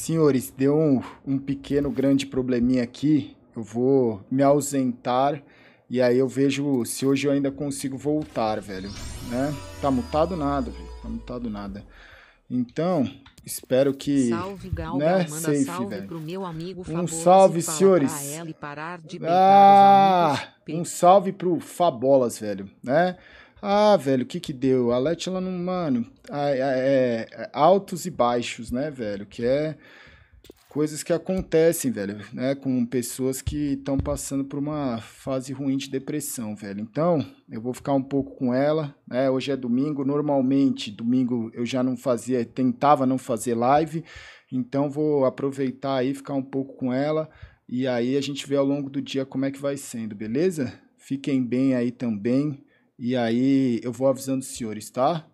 Senhores, deu um, um pequeno, grande probleminha aqui. Eu vou me ausentar e aí eu vejo se hoje eu ainda consigo voltar, velho. Né? Tá mutado nada, velho. Tá mutado nada. Então, espero que. Salve, gal, né, safe, salve velho. pro meu amigo Um salve, senhores. ah, amigos, um salve pro Fabolas, velho. Né? Ah, velho, o que que deu? A Leti, ela não, mano, é, é, altos e baixos, né, velho? Que é coisas que acontecem, velho, né? Com pessoas que estão passando por uma fase ruim de depressão, velho. Então, eu vou ficar um pouco com ela, né? Hoje é domingo, normalmente, domingo eu já não fazia, tentava não fazer live, então vou aproveitar aí, ficar um pouco com ela, e aí a gente vê ao longo do dia como é que vai sendo, beleza? Fiquem bem aí também. E aí eu vou avisando os senhores, tá?